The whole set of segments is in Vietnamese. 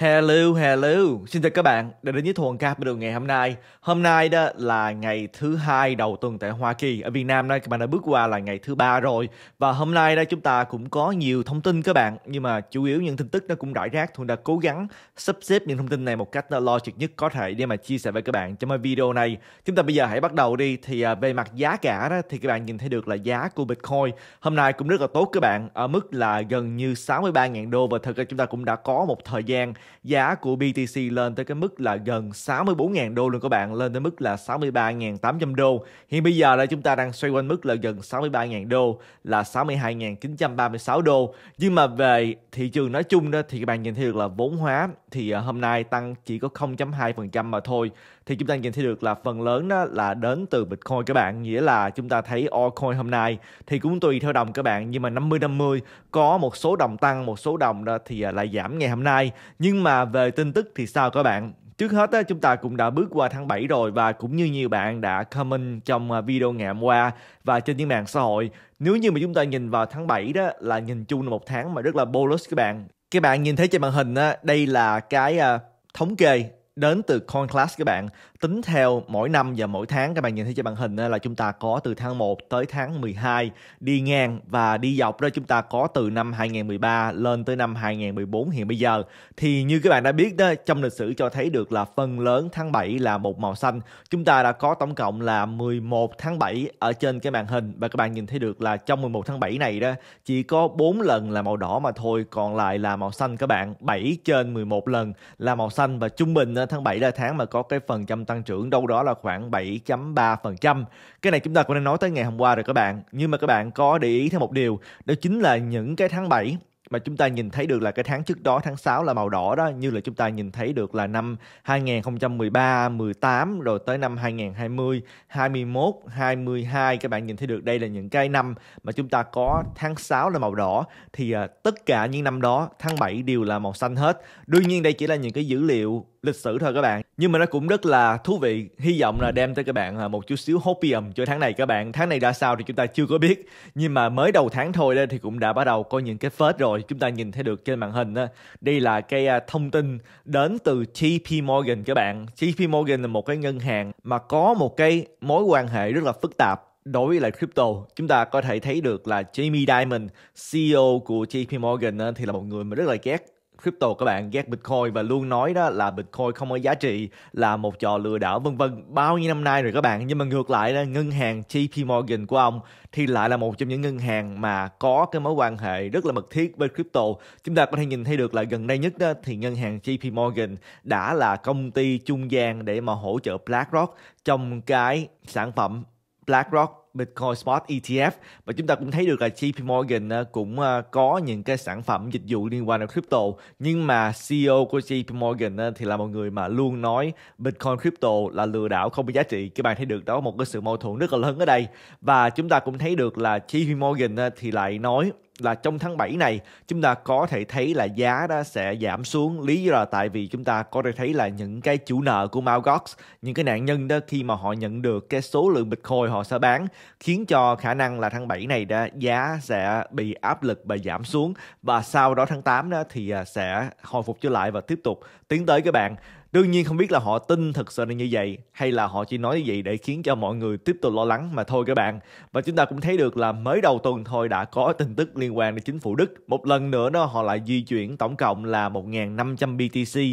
Hello, hello. Xin chào các bạn đã đến với Thuần Cap Đường ngày hôm nay. Hôm nay đó là ngày thứ hai đầu tuần tại Hoa Kỳ. Ở Việt Nam đây các bạn đã bước qua là ngày thứ ba rồi. Và hôm nay đây chúng ta cũng có nhiều thông tin các bạn. Nhưng mà chủ yếu những tin tức nó cũng rải rác. Thuần đã cố gắng sắp xếp những thông tin này một cách logic nhất có thể để mà chia sẻ với các bạn trong video này. Chúng ta bây giờ hãy bắt đầu đi. Thì à, về mặt giá cả đó thì các bạn nhìn thấy được là giá của Bitcoin hôm nay cũng rất là tốt các bạn. Ở mức là gần như 63.000 đô và thật ra chúng ta cũng đã có một thời gian giá của BTC lên tới cái mức là gần 64.000 đô luôn các bạn, lên tới mức là 63.800 đô. Hiện bây giờ là chúng ta đang xoay quanh mức là gần 63.000 đô là 62.936 đô. Nhưng mà về thị trường nói chung đó thì các bạn nhìn thấy được là vốn hóa thì ờ, hôm nay tăng chỉ có 0.2% mà thôi thì chúng ta nhìn thấy được là phần lớn đó là đến từ Bitcoin các bạn nghĩa là chúng ta thấy altcoin hôm nay thì cũng tùy theo đồng các bạn nhưng mà 50 50 có một số đồng tăng một số đồng đó thì à, lại giảm ngày hôm nay nhưng mà về tin tức thì sao các bạn Trước hết chúng ta cũng đã bước qua tháng 7 rồi và cũng như nhiều bạn đã comment trong à, video ngày hôm qua và trên những mạng xã hội nếu như mà chúng ta nhìn vào tháng 7 đó là nhìn chung là một tháng mà rất là bolus các bạn các bạn nhìn thấy trên màn hình á, đây là cái à, thống kê đến từ coin class các bạn tính theo mỗi năm và mỗi tháng các bạn nhìn thấy trên màn hình là chúng ta có từ tháng 1 tới tháng 12 đi ngang và đi dọc đó chúng ta có từ năm 2013 lên tới năm 2014 hiện bây giờ thì như các bạn đã biết đó trong lịch sử cho thấy được là phần lớn tháng 7 là một màu xanh chúng ta đã có tổng cộng là 11 tháng 7 ở trên cái màn hình và các bạn nhìn thấy được là trong 11 tháng 7 này đó chỉ có 4 lần là màu đỏ mà thôi còn lại là màu xanh các bạn 7 trên 11 lần là màu xanh và trung bình tháng 7 là tháng mà có cái phần trăm tăng trưởng đâu đó là khoảng 7.3%. Cái này chúng ta cũng đã nói tới ngày hôm qua rồi các bạn. Nhưng mà các bạn có để ý thêm một điều, đó chính là những cái tháng 7 mà chúng ta nhìn thấy được là cái tháng trước đó tháng 6 là màu đỏ đó như là chúng ta nhìn thấy được là năm 2013, 18 rồi tới năm 2020, 21, 22 các bạn nhìn thấy được đây là những cái năm mà chúng ta có tháng 6 là màu đỏ thì à, tất cả những năm đó tháng 7 đều là màu xanh hết. Đương nhiên đây chỉ là những cái dữ liệu lịch sử thôi các bạn nhưng mà nó cũng rất là thú vị hy vọng là đem tới các bạn à, một chút xíu hopium cho tháng này các bạn tháng này ra sao thì chúng ta chưa có biết nhưng mà mới đầu tháng thôi đây thì cũng đã bắt đầu có những cái phết rồi chúng ta nhìn thấy được trên màn hình đó. đây là cái à, thông tin đến từ JP Morgan các bạn JP Morgan là một cái ngân hàng mà có một cái mối quan hệ rất là phức tạp đối với lại crypto chúng ta có thể thấy được là Jamie Dimon CEO của JP Morgan thì là một người mà rất là ghét crypto các bạn ghét Bitcoin và luôn nói đó là Bitcoin không có giá trị là một trò lừa đảo vân vân bao nhiêu năm nay rồi các bạn nhưng mà ngược lại là ngân hàng JP Morgan của ông thì lại là một trong những ngân hàng mà có cái mối quan hệ rất là mật thiết với crypto chúng ta có thể nhìn thấy được là gần đây nhất đó thì ngân hàng JP Morgan đã là công ty trung gian để mà hỗ trợ BlackRock trong cái sản phẩm BlackRock Bitcoin Spot ETF và chúng ta cũng thấy được là JP Morgan ờ, cũng ờ, có những cái sản phẩm dịch vụ liên quan đến crypto nhưng mà CEO của JP Morgan ờ, thì là một người mà luôn nói Bitcoin crypto là lừa đảo không có giá trị các bạn thấy được đó một cái sự mâu thuẫn rất là lớn ở đây và chúng ta cũng thấy được là JP Morgan thì lại nói là trong tháng 7 này chúng ta có thể thấy là giá đó sẽ giảm xuống lý do là tại vì chúng ta có thể thấy là những cái chủ nợ của Malgox những cái nạn nhân đó khi mà họ nhận được cái số lượng Bitcoin họ sẽ bán khiến cho khả năng là tháng 7 này đó giá sẽ bị áp lực và giảm xuống và sau đó tháng 8 đó thì à, sẽ hồi phục trở lại và tiếp tục tiến tới các bạn đương nhiên không biết là họ tin thật sự là như vậy hay là họ chỉ nói như vậy để khiến cho mọi người tiếp tục lo lắng mà thôi các bạn và chúng ta cũng thấy được là mới đầu tuần thôi đã có tin tức liên quan đến chính phủ Đức một lần nữa đó họ lại di chuyển tổng cộng là 1.500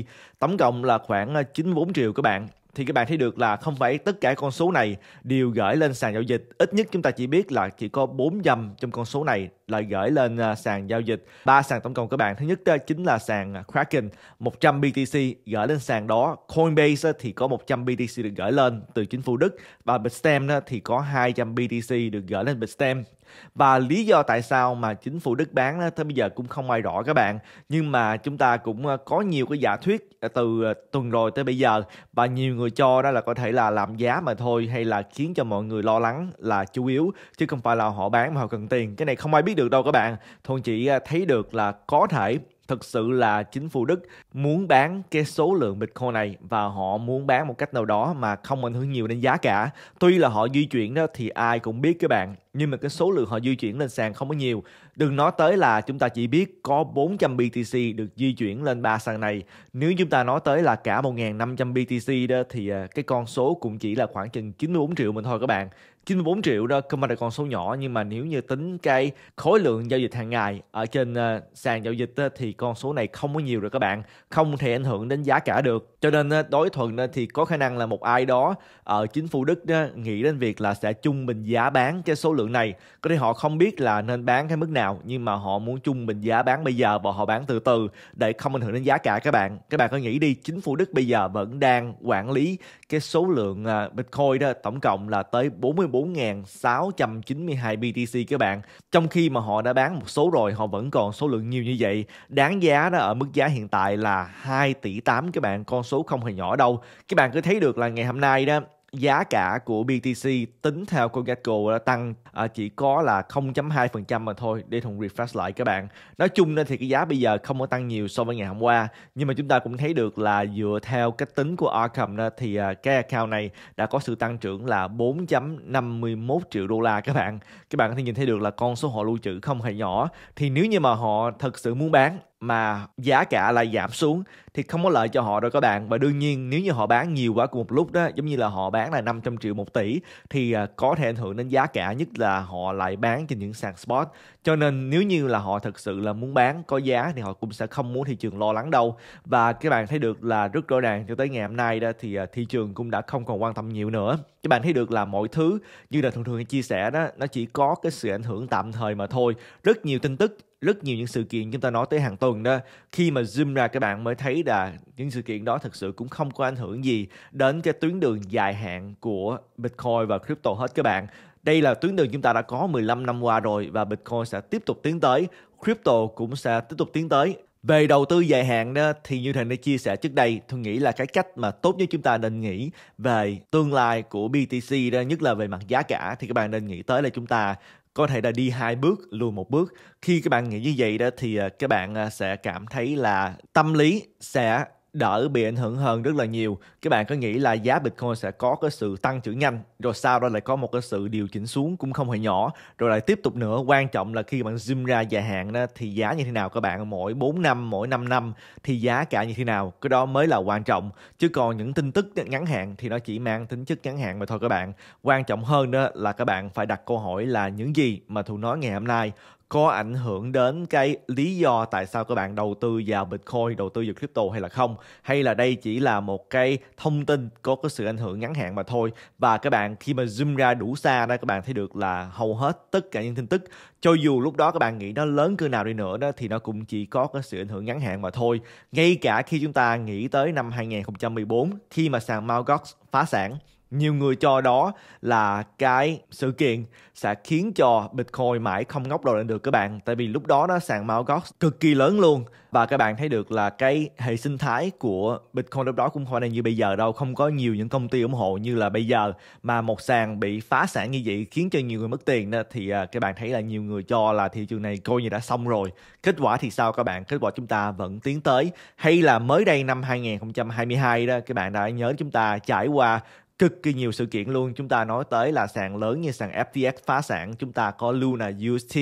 BTC tổng cộng là khoảng 94 à, triệu các bạn thì các bạn thấy được là không phải tất cả con số này đều gửi lên sàn giao dịch. Ít nhất chúng ta chỉ biết là chỉ có 4 dầm trong con số này là gửi lên à, sàn giao dịch. ba sàn tổng cộng các bạn. Thứ nhất à, chính là sàn à, Kraken 100 BTC gửi lên sàn đó. Coinbase thì có 100 BTC được gửi lên từ chính phủ Đức và Bitstamp thì có 200 BTC được gửi lên Bitstamp và lý do tại sao mà chính phủ Đức bán tới bây giờ cũng không ai rõ các bạn nhưng mà chúng ta cũng ờ, có nhiều cái giả thuyết ờ, từ ờ, tuần rồi tới bây giờ và nhiều người cho đó là có thể là làm giá mà thôi hay là khiến cho mọi người lo lắng là chủ yếu chứ không phải là họ bán mà họ cần tiền cái này không ai biết được đâu các bạn thôn chỉ thấy được là có thể Thực sự là chính phủ Đức muốn bán cái số lượng Bitcoin này và họ muốn bán một cách nào đó mà không ảnh hưởng nhiều đến giá cả. Tuy là họ di chuyển đó thì ai cũng biết các bạn, nhưng mà cái số lượng họ di chuyển lên sàn không có nhiều. Đừng nói tới là chúng ta chỉ biết có 400 BTC được di chuyển lên ba sàn này. Nếu chúng ta nói tới là cả 1.500 BTC đó thì à, cái con số cũng chỉ là khoảng chừng 94 triệu mình thôi các bạn. 94 triệu đó cơ mà là con số nhỏ nhưng mà nếu như tính cái khối lượng giao dịch hàng ngày ở trên uh, sàn giao dịch uh, thì con số này không có nhiều rồi các bạn không thể ảnh hưởng đến giá cả được cho nên uh, đối thuận uh, thì có khả năng là một ai đó ở chính phủ Đức uh, nghĩ đến việc là sẽ chung bình giá bán cái số lượng này có thể họ không biết là nên bán cái mức nào nhưng mà họ muốn chung bình giá bán bây giờ và họ bán từ từ để không ảnh hưởng đến giá cả các bạn các bạn có nghĩ đi chính phủ Đức bây giờ vẫn đang quản lý cái số lượng uh, Bitcoin đó tổng cộng là tới 40 14.692 BTC các bạn. Trong khi mà họ đã bán một số rồi, họ vẫn còn số lượng nhiều như vậy. Đáng giá đó ở mức giá hiện tại là 2 tỷ 8 các bạn, con số không hề nhỏ đâu. Các bạn cứ thấy được là ngày hôm nay đó giá cả của BTC tính theo CoinGecko đã tăng à, chỉ có là 0.2% mà thôi để thùng refresh lại các bạn nói chung nên thì cái giá bây giờ không có tăng nhiều so với ngày hôm qua nhưng mà chúng ta cũng thấy được là dựa theo cái tính của Arkham thì à, cái account này đã có sự tăng trưởng là 4.51 triệu đô la các bạn các bạn có thể nhìn thấy được là con số họ lưu trữ không hề nhỏ thì nếu như mà họ thật sự muốn bán mà giá cả lại giảm xuống thì không có lợi cho họ đâu các bạn và đương nhiên nếu như họ bán nhiều quá cùng một lúc đó giống như là họ bán là 500 triệu một tỷ thì à, có thể ảnh hưởng đến giá cả nhất là họ lại bán trên những sàn spot cho nên nếu như là họ thật sự là muốn bán có giá thì họ cũng sẽ không muốn thị trường lo lắng đâu và các bạn thấy được là rất rõ ràng cho tới ngày hôm nay đó thì à, thị trường cũng đã không còn quan tâm nhiều nữa các bạn thấy được là mọi thứ như là thường thường chia sẻ đó nó chỉ có cái sự ảnh hưởng tạm thời mà thôi rất nhiều tin tức rất nhiều những sự kiện chúng ta nói tới hàng tuần đó khi mà zoom ra các bạn mới thấy là những sự kiện đó thực sự cũng không có ảnh hưởng gì đến cái tuyến đường dài hạn của Bitcoin và crypto hết các bạn đây là tuyến đường chúng ta đã có 15 năm qua rồi và Bitcoin sẽ tiếp tục tiến tới, crypto cũng sẽ tiếp tục tiến tới. Về đầu tư dài hạn đó, thì như Thành đã chia sẻ trước đây, tôi nghĩ là cái cách mà tốt nhất chúng ta nên nghĩ về tương lai của BTC đó, nhất là về mặt giá cả thì các bạn nên nghĩ tới là chúng ta có thể là đi hai bước lùi một bước khi các bạn nghĩ như vậy đó thì à, các bạn à, sẽ cảm thấy là tâm lý sẽ đỡ bị ảnh hưởng hơn rất là nhiều các bạn có nghĩ là giá bitcoin sẽ có cái sự tăng trưởng nhanh rồi sau đó lại có một cái sự điều chỉnh xuống cũng không hề nhỏ rồi lại tiếp tục nữa quan trọng là khi bạn zoom ra dài hạn đó thì giá như thế nào các bạn mỗi 4 năm mỗi 5 năm thì giá cả như thế nào cái đó mới là quan trọng chứ còn những tin tức ngắn hạn thì nó chỉ mang tính chất ngắn hạn mà thôi các bạn quan trọng hơn đó là các bạn phải đặt câu hỏi là những gì mà thu nói ngày hôm nay có ảnh hưởng đến cái lý do tại sao các bạn đầu tư vào Bitcoin, đầu tư vào crypto hay là không hay là đây chỉ là một cái thông tin có cái sự ảnh hưởng ngắn hạn mà thôi và các bạn khi mà zoom ra đủ xa đó các bạn thấy được là hầu hết tất cả những tin tức cho dù lúc đó các bạn nghĩ nó lớn cỡ nào đi nữa đó thì nó cũng chỉ có cái sự ảnh hưởng ngắn hạn mà thôi ngay cả khi chúng ta nghĩ tới năm 2014 khi mà sàn Mt. Gox phá sản nhiều người cho đó là cái sự kiện sẽ khiến cho Bitcoin mãi không ngóc đầu lên được các bạn tại vì lúc đó nó sàn Mt. Gox cực kỳ lớn luôn và các bạn thấy được là cái hệ sinh thái của Bitcoin lúc đó cũng không đang như bây giờ đâu không có nhiều những công ty ủng hộ như là bây giờ mà một sàn bị phá sản như vậy khiến cho nhiều người mất tiền đó thì à, các bạn thấy là nhiều người cho là thị trường này coi như đã xong rồi kết quả thì sao các bạn kết quả chúng ta vẫn tiến tới hay là mới đây năm 2022 đó các bạn đã nhớ chúng ta trải qua cực kỳ nhiều sự kiện luôn chúng ta nói tới là sàn lớn như sàn FTX phá sản chúng ta có Luna UST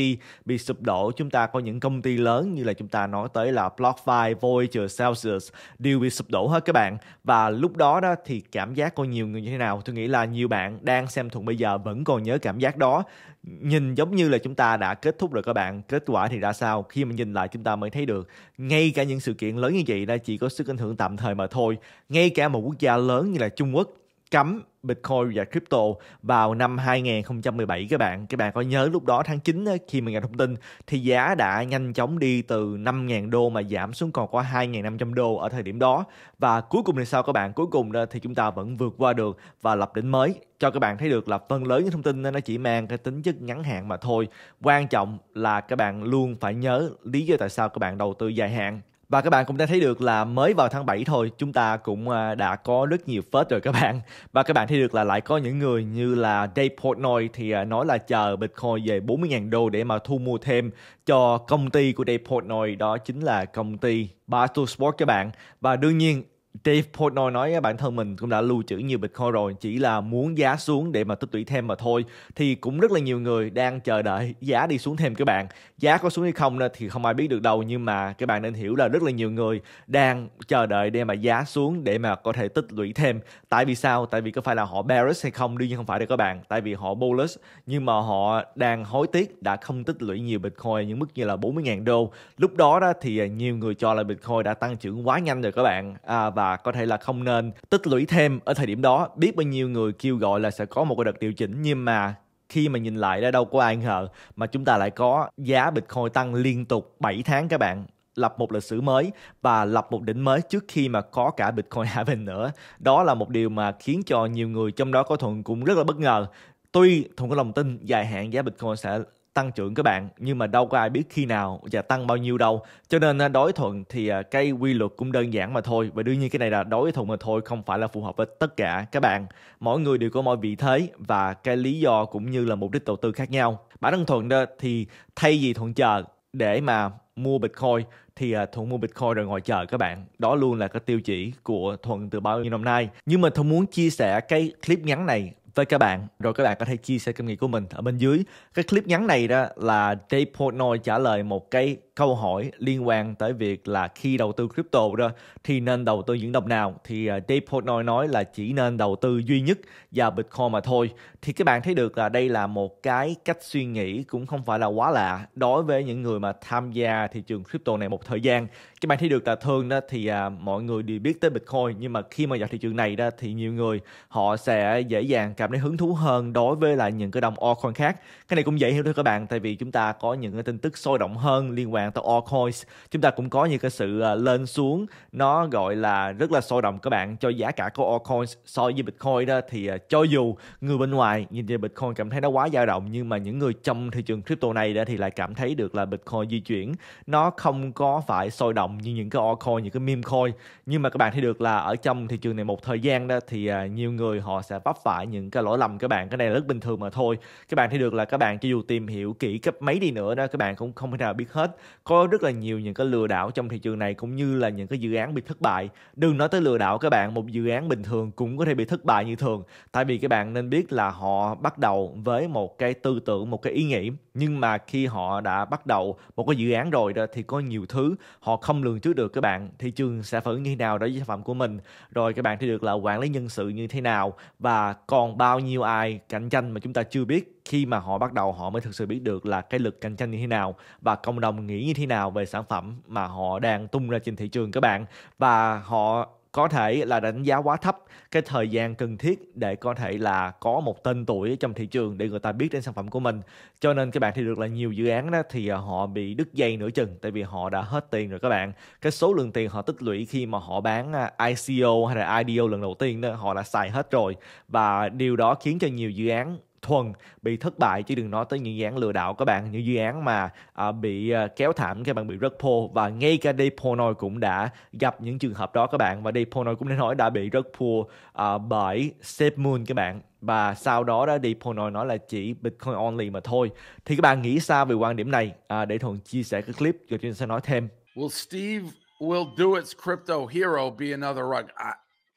bị sụp đổ chúng ta có những công ty lớn như là chúng ta nói tới là BlockFi, Voyager, Celsius đều bị sụp đổ hết các bạn và lúc đó đó thì cảm giác của nhiều người như thế nào tôi nghĩ là nhiều bạn đang xem thuận bây giờ vẫn còn nhớ cảm giác đó nhìn giống như là chúng ta đã kết thúc rồi các bạn kết quả thì ra sao khi mà nhìn lại chúng ta mới thấy được ngay cả những sự kiện lớn như vậy đã chỉ có sức ảnh hưởng tạm thời mà thôi ngay cả một quốc gia lớn như là Trung Quốc cấm Bitcoin và crypto vào năm 2017 các bạn. Các bạn có nhớ lúc đó tháng 9 ờ, khi mình nghe thông tin thì giá đã nhanh chóng đi từ 5.000 đô mà giảm xuống còn có 2.500 đô ở thời điểm đó. Và cuối cùng thì sao các bạn? Cuối cùng thì chúng ta vẫn vượt qua được và lập đỉnh mới cho các bạn thấy được là phần lớn những thông tin nó chỉ mang cái tính chất ngắn hạn mà thôi. Quan trọng là các bạn luôn phải nhớ lý do tại sao các bạn đầu tư dài hạn và các bạn cũng đã thấy được là mới vào tháng 7 thôi chúng ta cũng à, đã có rất nhiều phết rồi các bạn. Và các bạn thấy được là lại có những người như là Dave Portnoy thì à, nói là chờ Bitcoin về 40.000 đô để mà thu mua thêm cho công ty của Dave Portnoy đó chính là công ty Battle Bartosport các bạn. Và đương nhiên Dave Portnoy nói bản thân mình cũng đã lưu trữ nhiều Bitcoin rồi, chỉ là muốn giá xuống để mà tích lũy thêm mà thôi. Thì cũng rất là nhiều người đang chờ đợi giá đi xuống thêm các bạn. Giá có xuống hay không thì không ai biết được đâu, nhưng mà các bạn nên hiểu là rất là nhiều người đang chờ đợi để mà giá xuống để mà có thể tích lũy thêm. Tại vì sao? Tại vì có phải là họ bearish hay không? Đương nhiên không phải đâu các bạn. Tại vì họ bullish nhưng mà họ đang hối tiếc đã không tích lũy nhiều Bitcoin những mức như là 40.000 đô. Lúc đó đó thì nhiều người cho là Bitcoin đã tăng trưởng quá nhanh rồi các bạn. À, và là có thể là không nên tích lũy thêm ở thời điểm đó biết bao nhiêu người kêu gọi là sẽ có một cái đợt điều chỉnh nhưng mà khi mà nhìn lại ra đâu có ai ngờ mà chúng ta lại có giá Bitcoin tăng liên tục 7 tháng các bạn lập một lịch sử mới và lập một đỉnh mới trước khi mà có cả Bitcoin bình nữa. Đó là một điều mà khiến cho nhiều người trong đó có Thuận cũng rất là bất ngờ. Tuy Thuận có lòng tin dài hạn giá Bitcoin sẽ tăng trưởng các bạn nhưng mà đâu có ai biết khi nào và tăng bao nhiêu đâu cho nên à, đối thuận thì à, cái quy luật cũng đơn giản mà thôi và đương nhiên cái này là đối thuận mà thôi không phải là phù hợp với tất cả các bạn mỗi người đều có mọi vị thế và cái lý do cũng như là mục đích đầu tư khác nhau bản thân thuận đó thì thay vì thuận chờ để mà mua bitcoin thì à, thuận mua bitcoin rồi ngồi chờ các bạn đó luôn là cái tiêu chỉ của thuận từ bao nhiêu năm nay nhưng mà thuận muốn chia sẻ cái clip ngắn này với các bạn rồi các bạn có thể chia sẻ kinh nghiệm của mình ở bên dưới cái clip ngắn này đó là Dave Portnoy trả lời một cái câu hỏi liên quan tới việc là khi đầu tư crypto đó thì nên đầu tư những đồng nào thì à, Dave Portnoy nói là chỉ nên đầu tư duy nhất vào Bitcoin mà thôi thì các bạn thấy được là đây là một cái cách suy nghĩ cũng không phải là quá lạ đối với những người mà tham gia thị trường crypto này một thời gian các bạn thấy được là thường đó thì à, mọi người đều biết tới Bitcoin nhưng mà khi mà vào thị trường này đó thì nhiều người họ sẽ dễ dàng cảm thấy hứng thú hơn đối với là những cái đồng altcoin khác cái này cũng dễ hiểu thôi các bạn tại vì chúng ta có những cái tin tức sôi động hơn liên quan bạn tại all coins chúng ta cũng có những cái sự à, lên xuống nó gọi là rất là sôi động các bạn cho giá cả của all coins so với bitcoin đó thì à, cho dù người bên ngoài nhìn về bitcoin cảm thấy nó quá dao động nhưng mà những người trong thị trường crypto này đó thì lại cảm thấy được là bitcoin di chuyển nó không có phải sôi động như những cái all coin những cái meme coin nhưng mà các bạn thấy được là ở trong thị trường này một thời gian đó thì à, nhiều người họ sẽ vấp phải những cái lỗi lầm các bạn cái này là rất bình thường mà thôi các bạn thấy được là các bạn cho dù tìm hiểu kỹ cấp mấy đi nữa đó các bạn cũng không thể nào biết hết có rất là nhiều những cái lừa đảo trong thị trường này cũng như là những cái dự án bị thất bại đừng nói tới lừa đảo các bạn một dự án bình thường cũng có thể bị thất bại như thường tại vì các bạn nên biết là họ bắt đầu với một cái tư tưởng một cái ý nghĩ nhưng mà khi họ đã bắt đầu một cái dự án rồi đó thì có nhiều thứ họ không lường trước được các bạn thị trường sẽ phản ứng như thế nào đối với sản phẩm của mình rồi các bạn thì được là quản lý nhân sự như thế nào và còn bao nhiêu ai cạnh tranh mà chúng ta chưa biết khi mà họ bắt đầu họ mới thực sự biết được là cái lực cạnh tranh như thế nào và cộng đồng nghĩ như thế nào về sản phẩm mà họ đang tung ra trên thị trường các bạn và họ có thể là đánh giá quá thấp cái thời gian cần thiết để có thể là có một tên tuổi trong thị trường để người ta biết đến sản phẩm của mình cho nên các bạn thì được là nhiều dự án đó thì à, họ bị đứt dây nửa chừng tại vì họ đã hết tiền rồi các bạn cái số lượng tiền họ tích lũy khi mà họ bán à, ICO hay là IDO lần đầu tiên đó họ đã xài hết rồi và điều đó khiến cho nhiều dự án thuần bị thất bại chứ đừng nói tới những dự án lừa đảo các bạn những dự án mà à, bị à, kéo thảm các bạn bị rớt pool và ngay cả Dave Pornoy cũng đã gặp những trường hợp đó các bạn và Dave Pornoy cũng nên nói đã bị rớt pool à, bởi Safe các bạn và sau đó đó Dave Pornoy nói là chỉ Bitcoin only mà thôi thì các bạn nghĩ sao về quan điểm này à, để thuần chia sẻ cái clip rồi chúng sẽ nói thêm Will Steve will do its crypto hero be another rug? I,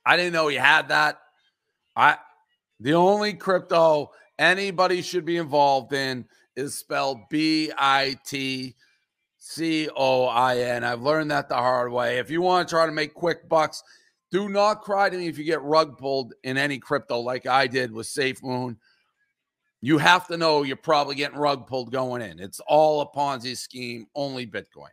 I didn't know he had that. I the only crypto anybody should be involved in is spelled B I T C O I N. I've learned that the hard way. If you want to try to make quick bucks, do not cry to me if you get rug pulled in any crypto like I did with Safe Moon. You have to know you're probably getting rug pulled going in. It's all a Ponzi scheme, only Bitcoin.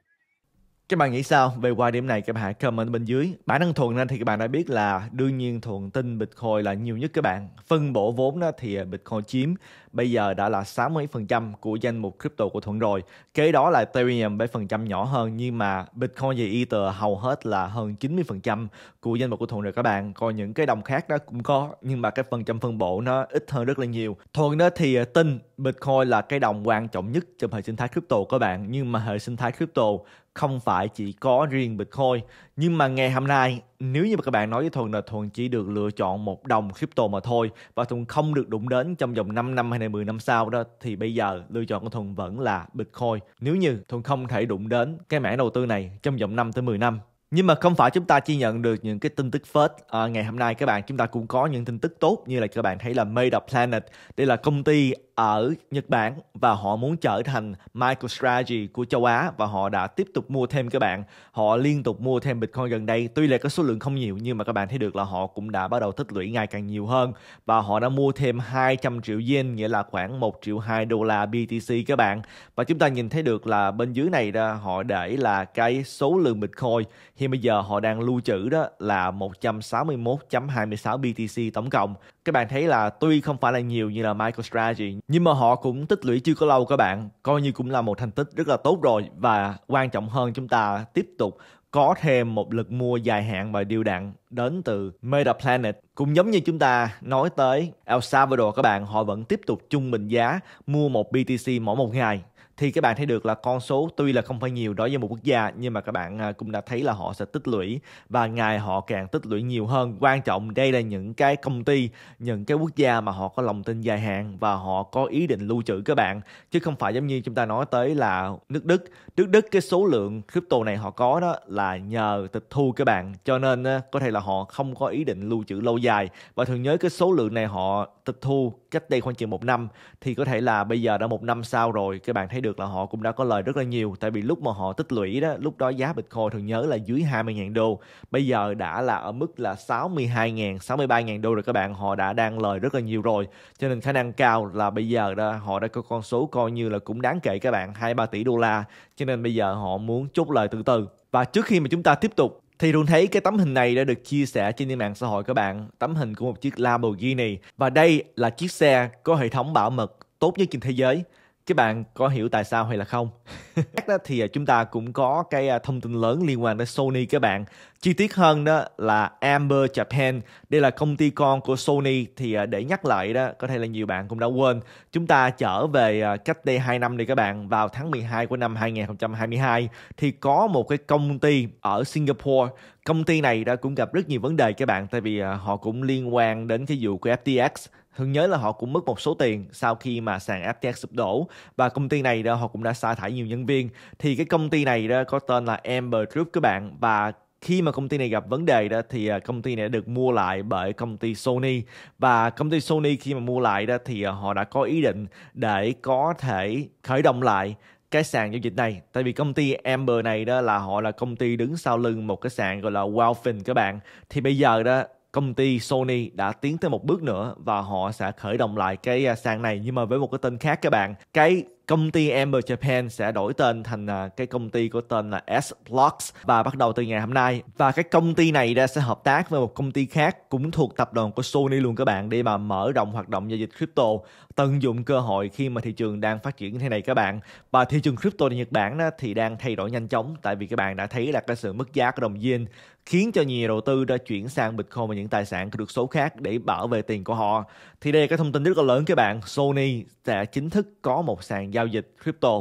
các bạn nghĩ sao về qua điểm này các bạn hãy comment bên dưới bản thân thuận nên thì các bạn đã biết là đương nhiên thuận tin bitcoin là nhiều nhất các bạn phân bổ vốn đó thì bitcoin chiếm bây giờ đã là 60% của danh mục crypto của thuận rồi kế đó là ethereum với phần trăm nhỏ hơn nhưng mà bitcoin và ether hầu hết là hơn 90% của danh mục của thuận rồi các bạn còn những cái đồng khác đó cũng có nhưng mà cái phần trăm phân bổ nó ít hơn rất là nhiều thuận đó thì tin bitcoin là cái đồng quan trọng nhất trong hệ sinh thái crypto các bạn nhưng mà hệ sinh thái crypto không phải chỉ có riêng Bitcoin. Nhưng mà ngày hôm nay, nếu như các bạn nói với Thuần là Thuần chỉ được lựa chọn một đồng crypto mà thôi và Thuần không được đụng đến trong vòng 5 năm hay là 10 năm sau đó thì bây giờ lựa chọn của Thuần vẫn là Bitcoin. Nếu như Thuần không thể đụng đến cái mảng đầu tư này trong vòng 5 tới 10 năm nhưng mà không phải chúng ta chỉ nhận được những cái tin tức phết à, ngày hôm nay các bạn chúng ta cũng có những tin tức tốt như là các bạn thấy là Made Up Planet đây là công ty ở Nhật Bản và họ muốn trở thành MicroStrategy của châu Á và họ đã tiếp tục mua thêm các bạn. Họ liên tục mua thêm Bitcoin gần đây. Tuy là có số lượng không nhiều nhưng mà các bạn thấy được là họ cũng đã bắt đầu tích lũy ngày càng nhiều hơn và họ đã mua thêm 200 triệu yen nghĩa là khoảng 1 triệu 2 đô la BTC các bạn. Và chúng ta nhìn thấy được là bên dưới này đó, họ để là cái số lượng Bitcoin hiện bây giờ họ đang lưu trữ đó là 161.26 BTC tổng cộng các bạn thấy là tuy không phải là nhiều như là MicroStrategy nhưng mà họ cũng tích lũy chưa có lâu các bạn coi như cũng là một thành tích rất là tốt rồi và quan trọng hơn chúng ta tiếp tục có thêm một lực mua dài hạn và điều đặn đến từ Meta Planet. Cũng giống như chúng ta nói tới El Salvador các bạn, họ vẫn tiếp tục trung bình giá mua một BTC mỗi một ngày thì các bạn thấy được là con số tuy là không phải nhiều đối với một quốc gia nhưng mà các bạn à, cũng đã thấy là họ sẽ tích lũy và ngày họ càng tích lũy nhiều hơn quan trọng đây là những cái công ty những cái quốc gia mà họ có lòng tin dài hạn và họ có ý định lưu trữ các bạn chứ không phải giống như chúng ta nói tới là nước Đức nước Đức cái số lượng crypto này họ có đó là nhờ tịch thu các bạn cho nên có thể là họ không có ý định lưu trữ lâu dài và thường nhớ cái số lượng này họ tịch thu cách đây khoảng chừng một năm thì có thể là bây giờ đã một năm sau rồi các bạn thấy được được là họ cũng đã có lời rất là nhiều tại vì lúc mà họ tích lũy đó lúc đó giá Bitcoin thường nhớ là dưới 20.000 đô bây giờ đã là ở mức là 62.000 63.000 đô rồi các bạn họ đã đang lời rất là nhiều rồi cho nên khả năng cao là bây giờ đó, họ đã có con số coi như là cũng đáng kể các bạn 2-3 tỷ đô la cho nên bây giờ họ muốn chốt lời từ từ và trước khi mà chúng ta tiếp tục thì luôn thấy cái tấm hình này đã được chia sẻ trên mạng xã hội các bạn tấm hình của một chiếc Lamborghini và đây là chiếc xe có hệ thống bảo mật tốt nhất trên thế giới các bạn có hiểu tại sao hay là không khác đó thì à, chúng ta cũng có cái à, thông tin lớn liên quan đến Sony các bạn chi tiết hơn đó là Amber Japan đây là công ty con của Sony thì à, để nhắc lại đó có thể là nhiều bạn cũng đã quên chúng ta trở về cách đây 2 năm đi các bạn vào tháng 12 của năm 2022 thì có một cái công ty ở Singapore công ty này đã cũng gặp rất nhiều vấn đề các bạn tại vì họ cũng liên quan đến cái vụ của FTX Hưng nhớ là họ cũng mất một số tiền sau khi mà sàn FTX sụp đổ và công ty này đó họ cũng đã sa thải nhiều nhân viên. Thì cái công ty này đó có tên là Amber Group các bạn và khi mà công ty này gặp vấn đề đó thì à, công ty này được mua lại bởi công ty Sony và công ty Sony khi mà mua lại đó thì à, họ đã có ý định để có thể khởi động lại cái sàn giao dịch này tại vì công ty Amber này đó là họ là công ty đứng sau lưng một cái sàn gọi là wellfin các bạn thì bây giờ đó công ty Sony đã tiến tới một bước nữa và họ sẽ khởi động lại cái à, sàn này nhưng mà với một cái tên khác các bạn. Cái công ty Amber Japan sẽ đổi tên thành à, cái công ty có tên là S-Blocks và bắt đầu từ ngày hôm nay. Và cái công ty này đã sẽ hợp tác với một công ty khác cũng thuộc tập đoàn của Sony luôn các bạn để mà mở rộng hoạt động giao dịch crypto, tận dụng cơ hội khi mà thị trường đang phát triển như thế này các bạn. Và thị trường crypto tại Nhật Bản thì đang thay đổi nhanh chóng tại vì các bạn đã thấy là cái sự mất giá của đồng yên khiến cho nhiều nhà đầu tư đã chuyển sang Bitcoin và những tài sản được số khác để bảo vệ tiền của họ. Thì đây là cái thông tin rất là lớn các bạn. Sony sẽ chính thức có một sàn giao dịch crypto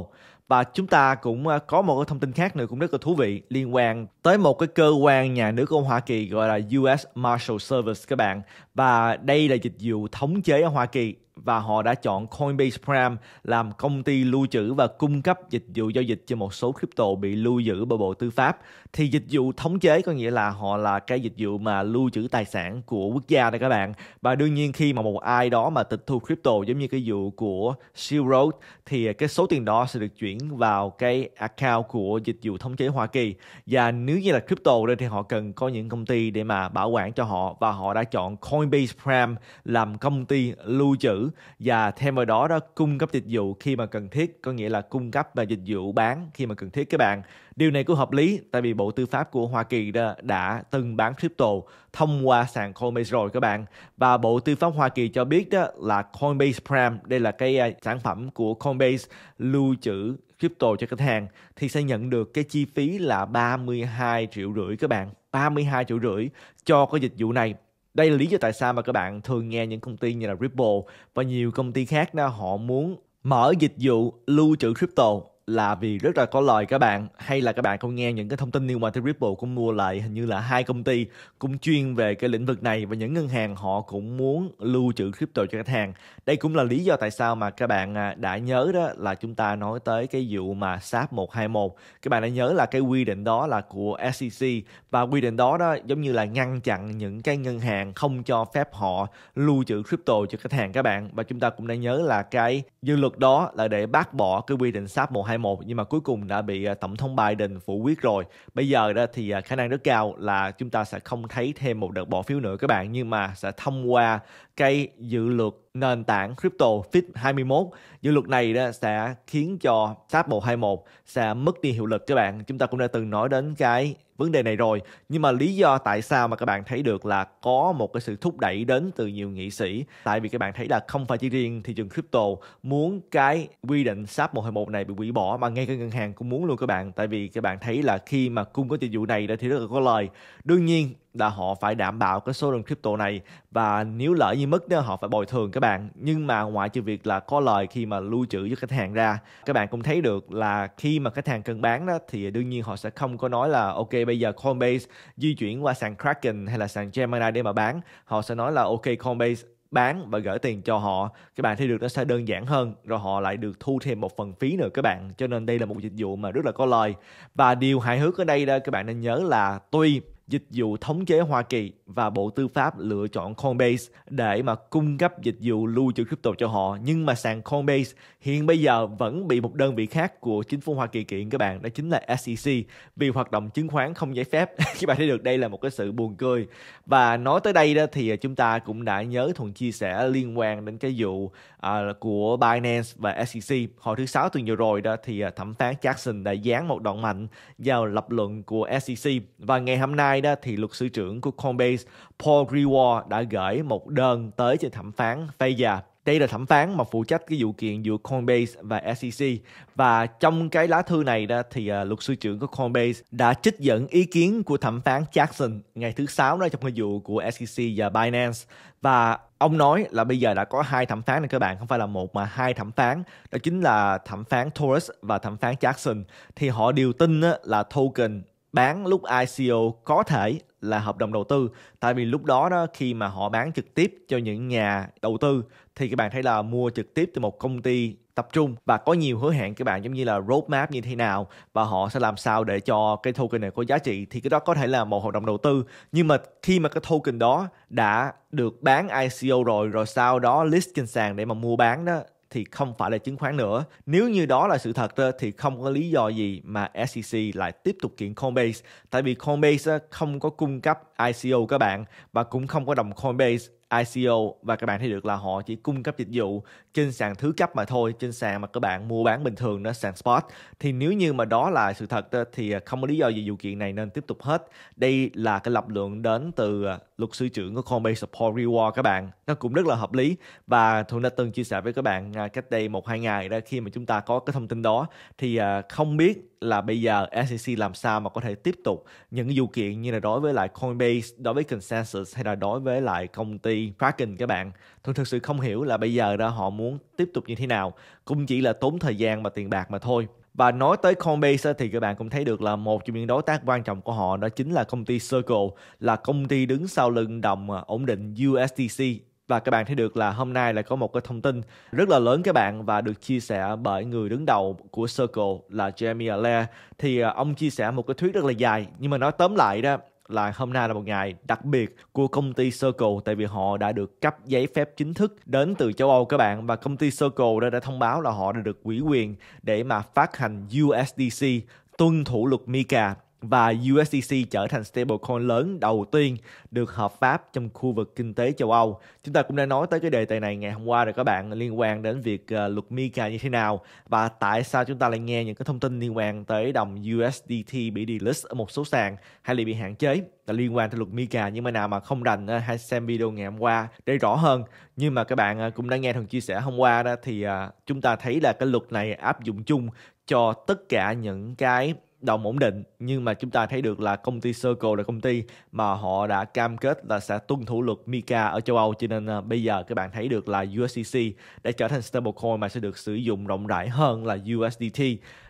và chúng ta cũng à, có một cái thông tin khác nữa cũng rất là thú vị liên quan tới một cái cơ quan nhà nước của Hoa Kỳ gọi là US Marshal Service các bạn và đây là dịch vụ thống chế ở Hoa Kỳ và họ đã chọn Coinbase Prime làm công ty lưu trữ và cung cấp dịch vụ giao dịch cho một số crypto bị lưu giữ bởi Bộ Tư pháp. Thì dịch vụ thống chế có nghĩa là họ là cái dịch vụ mà lưu trữ tài sản của quốc gia đây các bạn. Và đương nhiên khi mà một ai đó mà tịch thu crypto giống như cái vụ của Silk Road thì cái số tiền đó sẽ được chuyển vào cái account của dịch vụ thống chế Hoa Kỳ. Và nếu như là crypto đây thì họ cần có những công ty để mà bảo quản cho họ và họ đã chọn Coinbase Prime làm công ty lưu trữ và thêm vào đó đó cung cấp dịch vụ khi mà cần thiết có nghĩa là cung cấp và dịch vụ bán khi mà cần thiết các bạn điều này cũng hợp lý tại vì bộ tư pháp của Hoa Kỳ đã, đã từng bán crypto thông qua sàn Coinbase rồi các bạn và bộ tư pháp Hoa Kỳ cho biết đó là Coinbase Prime đây là cái à, sản phẩm của Coinbase lưu trữ crypto cho khách hàng thì sẽ nhận được cái chi phí là 32 triệu rưỡi các bạn 32 triệu rưỡi cho cái dịch vụ này đây là lý do tại sao mà các bạn thường nghe những công ty như là Ripple và nhiều công ty khác đó họ muốn mở dịch vụ lưu trữ crypto là vì rất là có lời các bạn hay là các bạn không nghe những cái thông tin liên quan tới Ripple cũng mua lại hình như là hai công ty cũng chuyên về cái lĩnh vực này và những ngân hàng họ cũng muốn lưu trữ crypto cho khách hàng. Đây cũng là lý do tại sao mà các bạn à, đã nhớ đó là chúng ta nói tới cái vụ mà SAP 121. Các bạn đã nhớ là cái quy định đó là của SEC và quy định đó đó giống như là ngăn chặn những cái ngân hàng không cho phép họ lưu trữ crypto cho khách hàng các bạn và chúng ta cũng đã nhớ là cái dự luật đó là để bác bỏ cái quy định SAP 121 một nhưng mà cuối cùng đã bị à, tổng thống Biden phủ quyết rồi. Bây giờ đó thì à, khả năng rất cao là chúng ta sẽ không thấy thêm một đợt bỏ phiếu nữa các bạn nhưng mà sẽ thông qua cái dự luật nền tảng crypto FIT 21. Dự luật này đó sẽ khiến cho SAP 121 sẽ mất đi hiệu lực các bạn. Chúng ta cũng đã từng nói đến cái vấn đề này rồi nhưng mà lý do tại sao mà các bạn thấy được là có một cái sự thúc đẩy đến từ nhiều nghị sĩ tại vì các bạn thấy là không phải chỉ riêng thị trường crypto muốn cái quy định SAP 121 này bị hủy bỏ mà ngay cả ngân hàng cũng muốn luôn các bạn tại vì các bạn thấy là khi mà cung có dịch vụ này thì rất là có lời đương nhiên là họ phải đảm bảo cái số lượng crypto này và nếu lỡ như mất đó, họ phải bồi thường các bạn nhưng mà ngoại trừ việc là có lời khi mà lưu trữ cho khách hàng ra các bạn cũng thấy được là khi mà khách hàng cần bán đó thì đương nhiên họ sẽ không có nói là ok bây giờ Coinbase di chuyển qua sàn Kraken hay là sàn Gemini để mà bán họ sẽ nói là ok Coinbase bán và gửi tiền cho họ các bạn thấy được nó sẽ đơn giản hơn rồi họ lại được thu thêm một phần phí nữa các bạn cho nên đây là một dịch vụ mà rất là có lời và điều hài hước ở đây đó các bạn nên nhớ là tuy Dịch vụ thống chế Hoa Kỳ và Bộ Tư pháp lựa chọn Coinbase để mà cung cấp dịch vụ lưu trữ crypto cho họ. Nhưng mà sàn Coinbase hiện bây giờ vẫn bị một đơn vị khác của chính phủ Hoa Kỳ kiện các bạn, đó chính là SEC vì hoạt động chứng khoán không giấy phép. các bạn thấy được đây là một cái sự buồn cười. Và nói tới đây đó thì chúng ta cũng đã nhớ thuần chia sẻ liên quan đến cái vụ uh, của Binance và SEC hồi thứ sáu tuần vừa rồi đó thì à, thẩm phán Jackson đã dán một đoạn mạnh vào lập luận của SEC và ngày hôm nay đó thì luật sư trưởng của Coinbase Paul Grewal đã gửi một đơn tới cho thẩm phán Faya đây là thẩm phán mà phụ trách cái vụ kiện giữa Coinbase và SEC và trong cái lá thư này đó thì uh, luật sư trưởng của Coinbase đã trích dẫn ý kiến của thẩm phán Jackson ngày thứ sáu đó trong cái vụ của SEC và Binance và ông nói là bây giờ đã có hai thẩm phán này các bạn không phải là một mà hai thẩm phán đó chính là thẩm phán Torres và thẩm phán Jackson thì họ đều tin là token bán lúc ICO có thể là hợp đồng đầu tư tại vì lúc đó đó khi mà họ bán trực tiếp cho những nhà đầu tư thì các bạn thấy là mua trực tiếp từ một công ty tập trung và có nhiều hứa hẹn các bạn giống như là roadmap như thế nào và họ sẽ làm sao để cho cái token này có giá trị thì cái đó có thể là một hợp đồng đầu tư nhưng mà khi mà cái token đó đã được bán ICO rồi rồi sau đó list trên sàn để mà mua bán đó thì không phải là chứng khoán nữa. Nếu như đó là sự thật thì không có lý do gì mà SEC lại tiếp tục kiện Coinbase tại vì Coinbase không có cung cấp ICO các bạn và cũng không có đồng Coinbase ICO và các bạn thấy được là họ chỉ cung cấp dịch vụ trên sàn thứ cấp mà thôi, trên sàn mà các bạn mua bán bình thường đó, sàn spot. Thì nếu như mà đó là sự thật thì à, không có lý do gì vụ kiện này nên tiếp tục hết. Đây là cái lập luận đến từ à, luật sư trưởng của Coinbase Support Reward các bạn. Nó cũng rất là hợp lý và Thuận đã từng chia sẻ với các bạn à, cách đây một hai ngày đó khi mà chúng ta có cái thông tin đó thì không biết là bây giờ SEC làm sao mà có thể tiếp tục những vụ kiện như là đối với lại Coinbase, đối với Consensus hay là đối với lại công ty Kraken các bạn. Tôi thực sự không hiểu là bây giờ đó họ muốn tiếp tục như thế nào, cũng chỉ là tốn thời gian và tiền bạc mà thôi. Và nói tới Coinbase thì các bạn cũng thấy được là một trong những đối tác quan trọng của họ đó chính là công ty Circle, là công ty đứng sau lưng đồng à, ổn định USDC và các bạn thấy được là hôm nay lại có một cái thông tin rất là lớn các bạn và được chia sẻ bởi người đứng đầu của Circle là Jamie Allaire thì à, ông chia sẻ một cái thuyết rất là dài nhưng mà nói tóm lại đó là hôm nay là một ngày đặc biệt của công ty Circle tại vì họ đã được cấp giấy phép chính thức đến từ châu Âu các bạn và công ty Circle đã, đã thông báo là họ đã được ủy quyền để mà phát hành USDC tuân thủ luật MiCA và USDC trở thành stablecoin lớn đầu tiên được hợp pháp trong khu vực kinh tế châu Âu. Chúng ta cũng đã nói tới cái đề tài này ngày hôm qua rồi các bạn liên quan đến việc ờ, luật MiCA như thế nào và tại sao chúng ta lại nghe những cái thông tin liên quan tới đồng USDT bị delist ở một số sàn hay là bị hạn chế là liên quan tới luật MiCA nhưng mà nào mà không rành ờ, hãy xem video ngày hôm qua để rõ hơn. Nhưng mà các bạn ờ, cũng đã nghe thằng chia sẻ hôm qua đó thì chúng ta thấy là cái luật này áp dụng chung cho tất cả những cái đồng ổn định nhưng mà chúng ta thấy được là công ty Circle là công ty mà họ đã cam kết là sẽ tuân thủ luật MiCA ở châu Âu cho nên uh, bây giờ các bạn thấy được là USDC đã trở thành stablecoin mà sẽ được sử dụng rộng rãi hơn là USDT.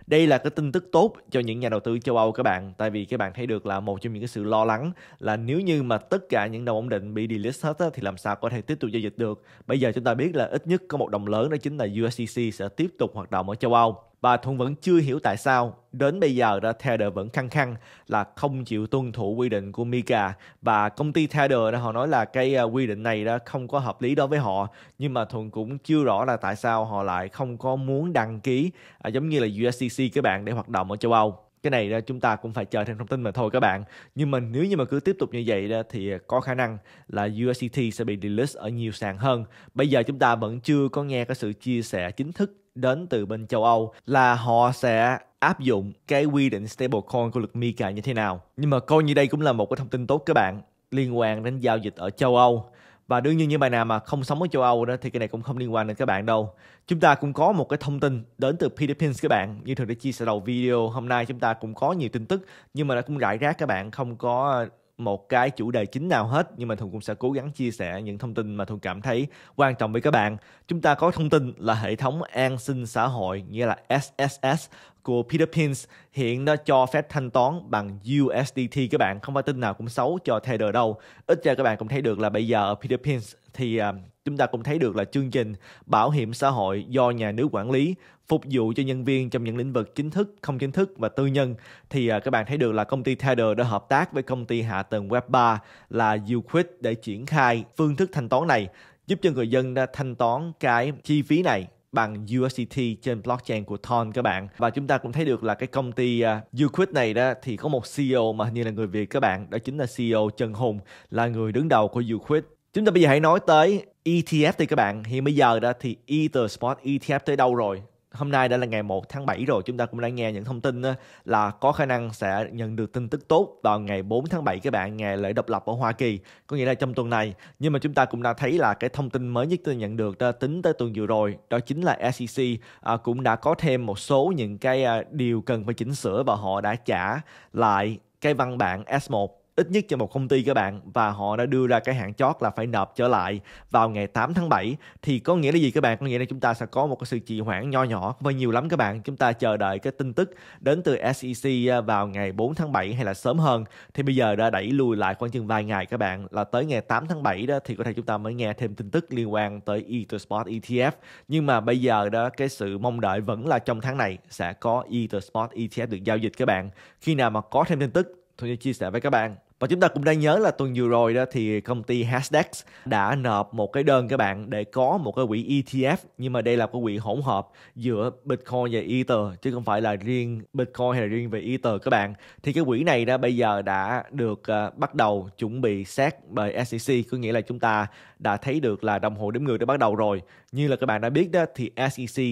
Đây là cái tin tức tốt cho những nhà đầu tư châu Âu các bạn tại vì các bạn thấy được là một trong những cái sự lo lắng là nếu như mà tất cả những đồng ổn định bị delist hết á, thì làm sao có thể tiếp tục giao dịch được. Bây giờ chúng ta biết là ít nhất có một đồng lớn đó chính là USDC sẽ tiếp tục hoạt động ở châu Âu. Bà Thuận vẫn chưa hiểu tại sao đến bây giờ đã Tether vẫn khăng khăng là không chịu tuân thủ quy định của Mika và công ty Tether đó họ nói là cái à, quy định này đó không có hợp lý đối với họ nhưng mà Thuận cũng chưa rõ là tại sao họ lại không có muốn đăng ký à, giống như là USDC các bạn để hoạt động ở châu Âu cái này chúng ta cũng phải chờ thêm thông tin mà thôi các bạn nhưng mà nếu như mà cứ tiếp tục như vậy thì có khả năng là USDT sẽ bị delist ở nhiều sàn hơn bây giờ chúng ta vẫn chưa có nghe cái sự chia sẻ chính thức đến từ bên châu Âu là họ sẽ áp dụng cái quy định stablecoin của luật MiCA như thế nào. Nhưng mà coi như đây cũng là một cái thông tin tốt các bạn liên quan đến giao dịch ở châu Âu và đương nhiên như bài nào mà không sống ở châu Âu đó thì cái này cũng không liên quan đến các bạn đâu. Chúng ta cũng có một cái thông tin đến từ Philippines các bạn. Như thường đã chia sẻ đầu video, hôm nay chúng ta cũng có nhiều tin tức nhưng mà nó cũng rải rác các bạn không có một cái chủ đề chính nào hết nhưng mà Thuận cũng sẽ cố gắng chia sẻ những thông tin mà Thuận cảm thấy quan trọng với các bạn. Chúng ta có thông tin là hệ thống an sinh xã hội nghĩa là SSS của Peter Pins hiện nó cho phép thanh toán bằng USDT các bạn không phải tin nào cũng xấu cho tether đâu ít ra các bạn cũng thấy được là bây giờ ở Peter Pins thì à, chúng ta cũng thấy được là chương trình bảo hiểm xã hội do nhà nước quản lý phục vụ cho nhân viên trong những lĩnh vực chính thức, không chính thức và tư nhân thì à, các bạn thấy được là công ty Tether đã hợp tác với công ty hạ tầng Web3 là Uquid để triển khai phương thức thanh toán này giúp cho người dân đã thanh toán cái chi phí này bằng USDT trên blockchain của Ton các bạn và chúng ta cũng thấy được là cái công ty uh, Uquid này đó thì có một CEO mà hình như là người Việt các bạn đó chính là CEO Trần Hùng là người đứng đầu của Uquid chúng ta bây giờ hãy nói tới ETF thì các bạn hiện bây giờ đó thì Ether Spot ETF tới đâu rồi hôm nay đã là ngày 1 tháng 7 rồi chúng ta cũng đã nghe những thông tin là có khả năng sẽ nhận được tin tức tốt vào ngày 4 tháng 7 các bạn ngày lễ độc lập ở Hoa Kỳ có nghĩa là trong tuần này nhưng mà chúng ta cũng đã thấy là cái thông tin mới nhất tôi nhận được đó, tính tới tuần vừa rồi đó chính là SEC à, cũng đã có thêm một số những cái à, điều cần phải chỉnh sửa và họ đã trả lại cái văn bản S1 ít nhất cho một công ty các bạn và họ đã đưa ra cái hạn chót là phải nộp trở lại vào ngày 8 tháng 7 thì có nghĩa là gì các bạn có nghĩa là chúng ta sẽ có một cái sự trì hoãn nho nhỏ và nhiều lắm các bạn chúng ta chờ đợi cái tin tức đến từ SEC à, vào ngày 4 tháng 7 hay là sớm hơn thì bây giờ đã đẩy lùi lại khoảng chừng vài ngày các bạn là tới ngày 8 tháng 7 đó thì có thể chúng ta mới nghe thêm tin tức liên quan tới EtherSpot ETF nhưng mà bây giờ đó cái sự mong đợi vẫn là trong tháng này sẽ có EtherSpot ETF được giao dịch các bạn khi nào mà có thêm tin tức tôi sẽ chia sẻ với các bạn và chúng ta cũng đã nhớ là tuần vừa rồi đó thì công ty Hashdex đã nộp một cái đơn các bạn để có một cái quỹ ETF nhưng mà đây là cái quỹ hỗn hợp giữa Bitcoin và Ether chứ không phải là riêng Bitcoin hay là riêng về Ether các bạn. Thì cái quỹ này đó bây giờ đã được uh, bắt đầu chuẩn bị xét bởi SEC có nghĩa là chúng ta đã thấy được là đồng hồ đếm ngược đã bắt đầu rồi. Như là các bạn đã biết đó thì SEC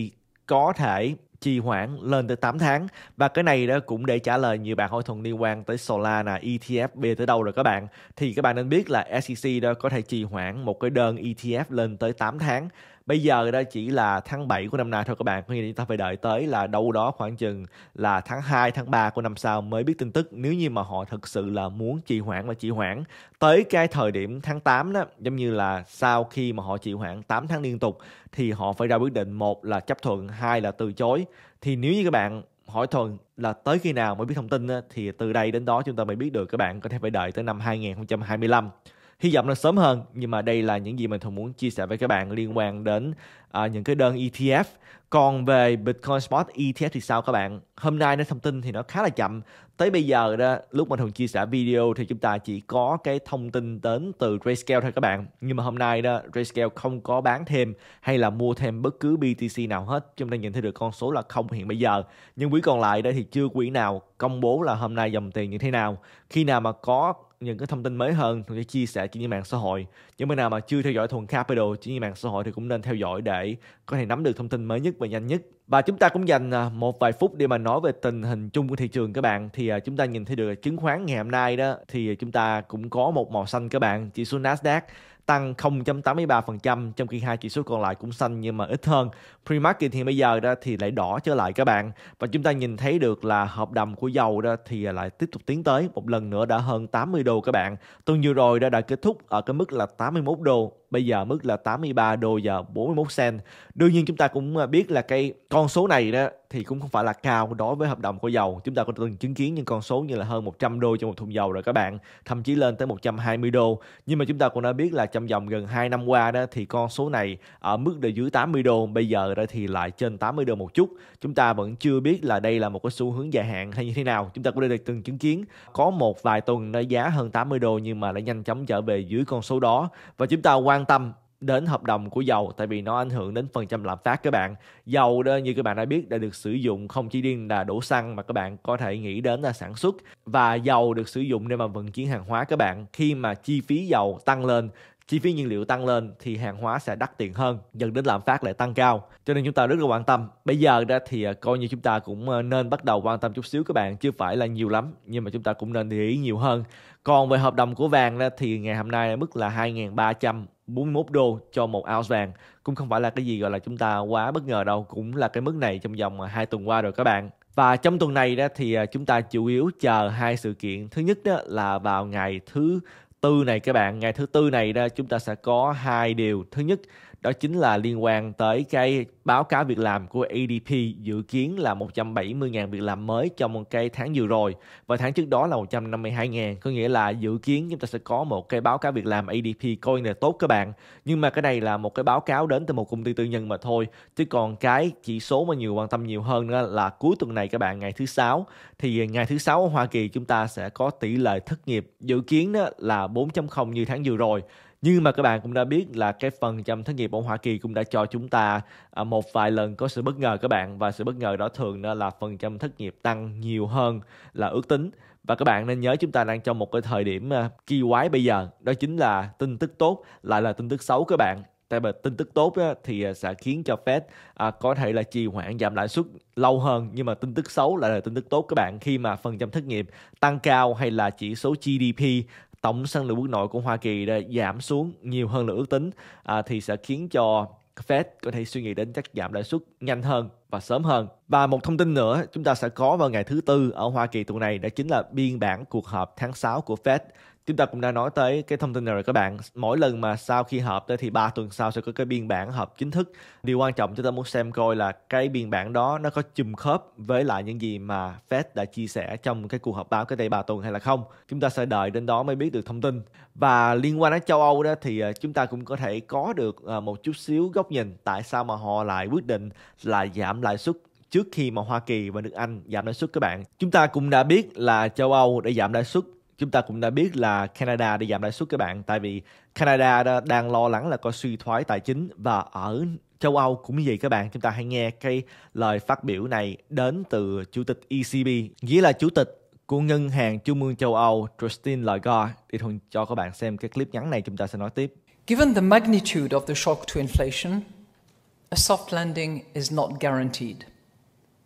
có thể trì hoãn lên tới 8 tháng và cái này đó cũng để trả lời nhiều bạn hỏi thuần liên quan tới Solana ETF B tới đâu rồi các bạn thì các bạn nên biết là SEC đó có thể trì hoãn một cái đơn ETF lên tới 8 tháng bây giờ đó chỉ là tháng 7 của năm nay thôi các bạn có nghĩa là chúng ta phải đợi tới là đâu đó khoảng chừng là tháng 2 tháng 3 của năm sau mới biết tin tức nếu như mà họ thực sự là muốn trì hoãn và trì hoãn tới cái thời điểm tháng 8 đó giống như là sau khi mà họ trì hoãn 8 tháng liên tục thì họ phải ra quyết định một là chấp thuận hai là từ chối thì nếu như các bạn hỏi thuần là tới khi nào mới biết thông tin thì từ đây đến đó chúng ta mới biết được các bạn có thể phải đợi tới năm 2025 hy vọng là sớm hơn nhưng mà đây là những gì mình thường muốn chia sẻ với các bạn liên quan đến à, những cái đơn ETF còn về Bitcoin Spot ETF thì sao các bạn hôm nay nó thông tin thì nó khá là chậm tới bây giờ đó lúc mình thường chia sẻ video thì chúng ta chỉ có cái thông tin đến từ RayScale thôi các bạn nhưng mà hôm nay đó Grayscale không có bán thêm hay là mua thêm bất cứ BTC nào hết chúng ta nhìn thấy được con số là không hiện bây giờ nhưng quỹ còn lại đó thì chưa quỹ nào công bố là hôm nay dòng tiền như thế nào khi nào mà có những cái thông tin mới hơn Thuận sẽ chia sẻ trên những mạng xã hội những bạn nào mà chưa theo dõi Thuận Capital trên những mạng xã hội thì cũng nên theo dõi để có thể nắm được thông tin mới nhất và nhanh nhất và chúng ta cũng dành à, một vài phút để mà nói về tình hình chung của thị trường các bạn thì à, chúng ta nhìn thấy được chứng khoán ngày hôm nay đó thì chúng ta cũng có một màu xanh các bạn chỉ số Nasdaq tăng 0.83% trong khi hai chỉ số còn lại cũng xanh nhưng mà ít hơn. Pre-market thì bây giờ đó thì lại đỏ trở lại các bạn và chúng ta nhìn thấy được là hợp đồng của dầu đó thì lại tiếp tục tiến tới một lần nữa đã hơn 80 đô các bạn. Tuần vừa rồi đã đã kết thúc ở cái mức là 81 đô bây giờ mức là 83 đô giờ 41 cent. Đương nhiên chúng ta cũng à, biết là cái con số này đó thì cũng không phải là cao đối với hợp đồng của dầu. Chúng ta có từng chứng kiến những con số như là hơn 100 đô cho một thùng dầu rồi các bạn, thậm chí lên tới 120 đô. Nhưng mà chúng ta cũng đã biết là trong vòng gần 2 năm qua đó thì con số này ở mức là dưới 80 đô, bây giờ đó thì lại trên 80 đô một chút. Chúng ta vẫn chưa biết là đây là một cái xu hướng dài hạn hay như thế nào. Chúng ta cũng đã từng chứng kiến có một vài tuần nó giá hơn 80 đô nhưng mà lại nhanh chóng trở về dưới con số đó và chúng ta quan quan tâm đến hợp đồng của dầu tại vì nó ảnh hưởng đến phần trăm lạm phát các bạn dầu đó như các bạn đã biết đã được sử dụng không chỉ riêng là đổ xăng mà các bạn có thể nghĩ đến là sản xuất và dầu được sử dụng để mà vận chuyển hàng hóa các bạn khi mà chi phí dầu tăng lên chi phí nhiên liệu tăng lên thì hàng hóa sẽ đắt tiền hơn dẫn đến lạm phát lại tăng cao cho nên chúng ta rất là quan tâm bây giờ đó thì à, coi như chúng ta cũng à, nên bắt đầu quan tâm chút xíu các bạn chưa phải là nhiều lắm nhưng mà chúng ta cũng nên để ý nhiều hơn còn về hợp đồng của vàng thì ngày hôm nay mức là 2.300 41 đô cho một ounce vàng cũng không phải là cái gì gọi là chúng ta quá bất ngờ đâu cũng là cái mức này trong vòng à, hai tuần qua rồi các bạn và trong tuần này đó thì à, chúng ta chủ yếu chờ hai sự kiện thứ nhất đó là vào ngày thứ tư này các bạn ngày thứ tư này đó chúng ta sẽ có hai điều thứ nhất đó chính là liên quan tới cái báo cáo việc làm của ADP dự kiến là 170.000 việc làm mới trong một cái tháng vừa rồi và tháng trước đó là 152.000 có nghĩa là dự kiến chúng ta sẽ có một cái báo cáo việc làm ADP coi là tốt các bạn nhưng mà cái này là một cái báo cáo đến từ một công ty tư nhân mà thôi chứ còn cái chỉ số mà nhiều quan tâm nhiều hơn nữa là cuối tuần này các bạn ngày thứ sáu thì ngày thứ sáu ở Hoa Kỳ chúng ta sẽ có tỷ lệ thất nghiệp dự kiến đó là 4.0 như tháng vừa rồi nhưng mà các bạn cũng đã biết là cái phần trăm thất nghiệp ở Hoa Kỳ cũng đã cho chúng ta à, một vài lần có sự bất ngờ các bạn và sự bất ngờ đó thường là phần trăm thất nghiệp tăng nhiều hơn là ước tính và các bạn nên nhớ chúng ta đang trong một cái thời điểm à, kỳ quái bây giờ đó chính là tin tức tốt lại là tin tức xấu các bạn tại vì tin tức tốt thì à, sẽ khiến cho Fed có thể là trì hoãn giảm lãi suất lâu hơn nhưng mà tin tức xấu lại là tin tức tốt các bạn khi mà phần trăm thất nghiệp tăng cao hay là chỉ số GDP tổng sản lượng quốc nội của Hoa Kỳ đã giảm xuống nhiều hơn là ước tính à, thì sẽ khiến cho Fed có thể suy nghĩ đến cách giảm lãi suất nhanh hơn và sớm hơn. Và một thông tin nữa chúng ta sẽ có vào ngày thứ Tư ở Hoa Kỳ tuần này đó chính là biên bản cuộc họp tháng 6 của Fed chúng ta cũng đã nói tới cái thông tin này rồi các bạn mỗi lần mà sau khi họp tới thì 3 tuần sau sẽ có cái biên bản họp chính thức điều quan trọng chúng ta muốn xem coi là cái biên bản đó nó có chùm khớp với lại những gì mà Fed đã chia sẻ trong cái cuộc họp báo cái đây 3 tuần hay là không chúng ta sẽ đợi đến đó mới biết được thông tin và liên quan đến châu Âu đó thì ờ, chúng ta cũng có thể có được ờ, một chút xíu góc nhìn tại sao mà họ lại quyết định là giảm lãi suất trước khi mà Hoa Kỳ và nước Anh giảm lãi suất các bạn. Chúng ta cũng đã biết là châu Âu đã giảm lãi suất chúng ta cũng đã biết là Canada đã giảm lãi suất các bạn tại vì Canada đang lo lắng là có suy thoái tài chính và ở châu Âu cũng như vậy các bạn chúng ta hãy nghe cái lời phát biểu này đến từ chủ tịch ECB nghĩa là chủ tịch của ngân hàng trung ương châu Âu Christine Lagarde để thôi, cho các bạn xem cái clip ngắn này chúng ta sẽ nói tiếp Given the magnitude of the shock to inflation a soft landing is not guaranteed